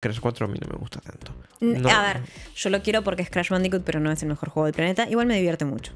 Crash 4 a mí no me gusta tanto. A ver, yo lo quiero porque es Crash Bandicoot, pero no es el mejor juego del planeta. Igual me divierte mucho.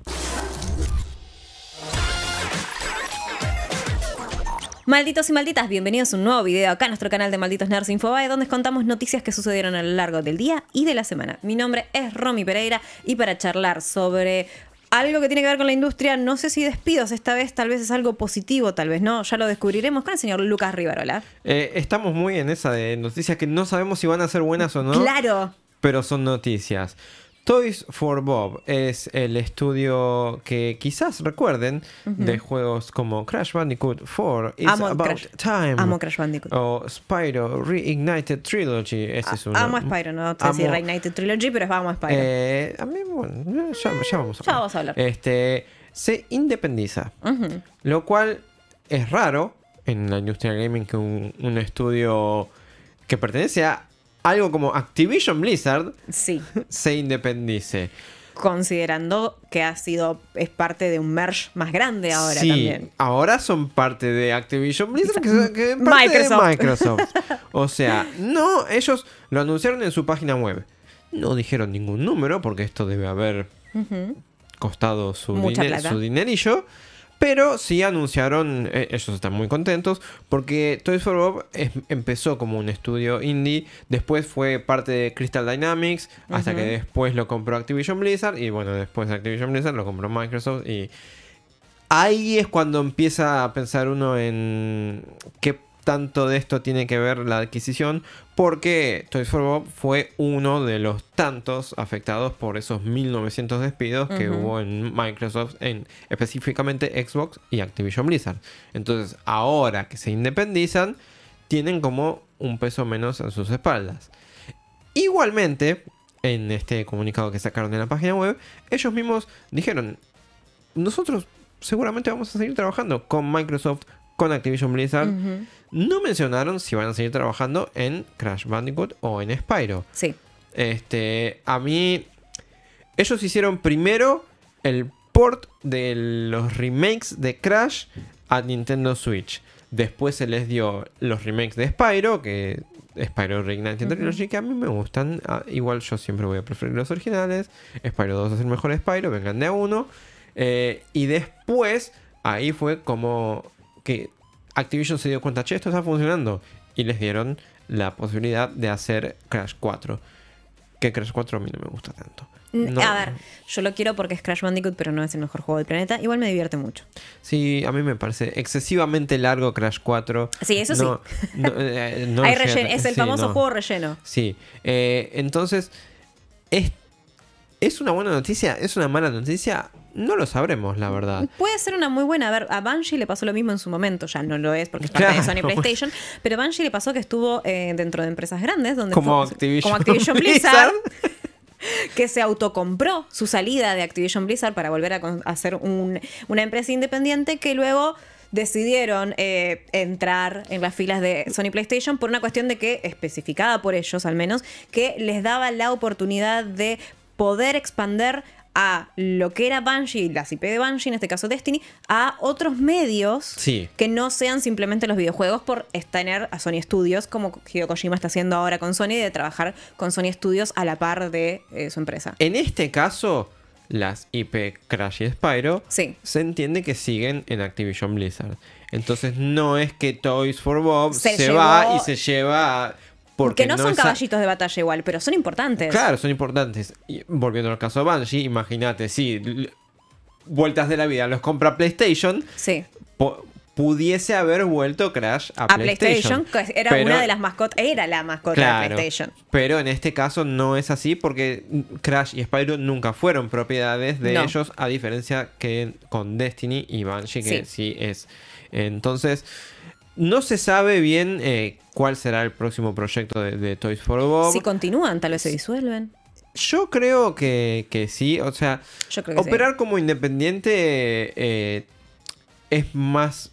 Malditos y malditas, bienvenidos a un nuevo video acá a nuestro canal de Malditos Nerds Infobae, donde contamos noticias que sucedieron a lo largo del día y de la semana. Mi nombre es Romy Pereira y para charlar sobre algo que tiene que ver con la industria, no sé si despidos esta vez, tal vez es algo positivo, tal vez no, ya lo descubriremos con el señor Lucas Rivarola. Eh, estamos muy en esa de noticias que no sabemos si van a ser buenas o no. Claro. Pero son noticias. Toys for Bob es el estudio que quizás recuerden de juegos como Crash Bandicoot 4, It's About Time. Amo Crash Bandicoot. O Spyro Reignited Trilogy. Ese es uno. Amo Spyro, no sé si Reignited Trilogy, pero es Amo Spyro. Eh, a mí, bueno, ya, vamos a hablar. Ya vamos a hablar. Este, se independiza, lo cual es raro en la industria gaming que un estudio que pertenece a algo como Activision Blizzard se independice. Considerando que ha sido, es parte de un merge más grande ahora sí, Ahora son parte de Activision Blizzard, que, Microsoft. Microsoft. O sea, no, ellos lo anunciaron en su página web. No dijeron ningún número, porque esto debe haber costado su, su dinerillo. Pero sí anunciaron, eh, ellos están muy contentos, porque Toys for Bob em, empezó como un estudio indie, después fue parte de Crystal Dynamics, hasta que después lo compró Activision Blizzard, y bueno, después Activision Blizzard lo compró Microsoft, y ahí es cuando empieza a pensar uno en qué tanto de esto tiene que ver la adquisición, porque Toys for Bob fue uno de los tantos afectados por esos 1900 despidos que hubo en Microsoft, en específicamente Xbox y Activision Blizzard. Entonces, ahora que se independizan, tienen como un peso menos en sus espaldas. Igualmente, en este comunicado que sacaron de la página web, ellos mismos dijeron, nosotros seguramente vamos a seguir trabajando con Microsoft, con Activision Blizzard. No mencionaron si van a seguir trabajando en Crash Bandicoot o en Spyro. Sí. Este, a mí, ellos hicieron primero el port de los remakes de Crash a Nintendo Switch. Después se les dio los remakes de Spyro, que Spyro Reignited uh que a mí me gustan. Ah, igual yo siempre voy a preferir los originales. Spyro 2 es el mejor Spyro, vengan de a uno. Eh, y después, ahí fue como que Activision se dio cuenta, che, esto está funcionando. Y les dieron la posibilidad de hacer Crash 4. Que Crash 4 a mí no me gusta tanto. A ver, yo lo quiero porque es Crash Bandicoot, pero no es el mejor juego del planeta. Igual me divierte mucho. Sí, a mí me parece excesivamente largo Crash 4. Sí, eso sí. Eh, Hay Es el famoso juego relleno. Sí. Eh, entonces, es, es una buena noticia, es una mala noticia. No lo sabremos, la verdad. Puede ser una muy buena. A ver, a Banshee le pasó lo mismo en su momento, ya no lo es porque es parte Sony PlayStation, pero a Banshee le pasó que estuvo eh, dentro de empresas grandes, donde como Activision, Blizzard. que se autocompró su salida de Activision Blizzard para volver a hacer una empresa independiente que luego decidieron eh, entrar en las filas de Sony PlayStation por una cuestión de que, especificada por ellos al menos, que les daba la oportunidad de poder expander a lo que era Banshee, las IP de Banshee, en este caso Destiny, a otros medios que no sean simplemente los videojuegos por tener a Sony Studios, como Hideo Kojima está haciendo ahora con Sony, de trabajar con Sony Studios a la par de eh, su empresa. En este caso, las IP Crash y Spyro se entiende que siguen en Activision Blizzard. Entonces no es que Toys for Bob se, va y se lleva a porque no, son caballitos de batalla igual, pero son importantes. Claro, son importantes. volviendo al caso de Banshee, imagínate, Si vueltas de la vida, los compra PlayStation. Pudiese haber vuelto Crash a, a PlayStation, era una de las mascotas, era la mascota de PlayStation. Pero en este caso no es así porque Crash y Spyro nunca fueron propiedades de ellos, a diferencia que con Destiny y Banshee, que sí es. Entonces, no se sabe bien eh, cuál será el próximo proyecto de, Toys for Bob. Si continúan, tal vez se disuelven. Yo creo que, sí. O sea, operar como independiente eh, es más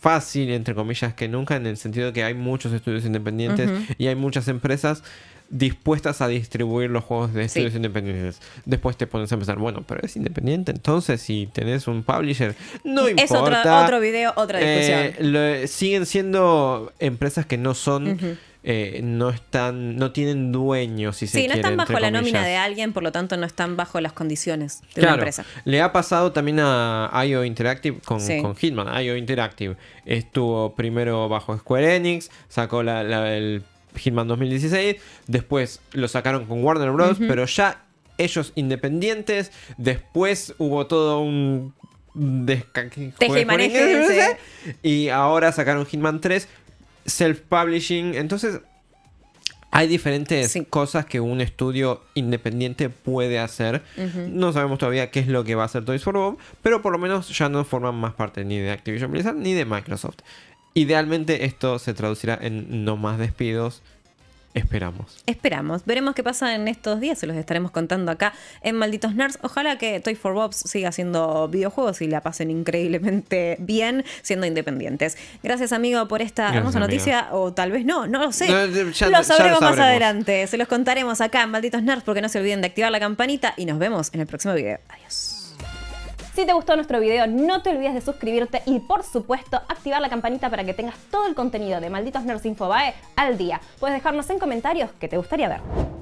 fácil, entre comillas, que nunca, en el sentido de que hay muchos estudios independientes y hay muchas empresas dispuestas a distribuir los juegos de estudios independientes. Después te pones a empezar, bueno, pero es independiente, entonces si tenés un publisher, no importa. Es otro, video, otra discusión. Eh, siguen siendo empresas que no son... Eh, no están, no tienen dueños, si sí, no están bajo la nómina de alguien, por lo tanto no están bajo las condiciones de la una empresa. Le ha pasado también a IO Interactive con, Hitman. IO Interactive estuvo primero bajo Square Enix, sacó la, el Hitman 2016. Después lo sacaron con Warner Bros. Pero ya ellos independientes. Después hubo todo un descanque. Y ahora sacaron Hitman 3. Self-publishing. Entonces. Hay diferentes cosas que un estudio independiente puede hacer. No sabemos todavía qué es lo que va a hacer Toys for Bob, pero por lo menos ya no forman más parte ni de Activision Blizzard ni de Microsoft. Idealmente esto se traducirá en no más despidos. Esperamos. Esperamos. Veremos qué pasa en estos días. Se los estaremos contando acá en Malditos Nerds. Ojalá que Toy for Bobs siga haciendo videojuegos y la pasen increíblemente bien siendo independientes. Gracias, amigo, por esta hermosa noticia. O tal vez no, no lo sé. lo, lo sabremos más adelante. Se los contaremos acá en Malditos Nerds porque no se olviden de activar la campanita y nos vemos en el próximo video. Adiós. Si te gustó nuestro video, no te olvides de suscribirte y por supuesto activar la campanita para que tengas todo el contenido de Malditos Nerds Infobae al día. Puedes dejarnos en comentarios qué te gustaría ver.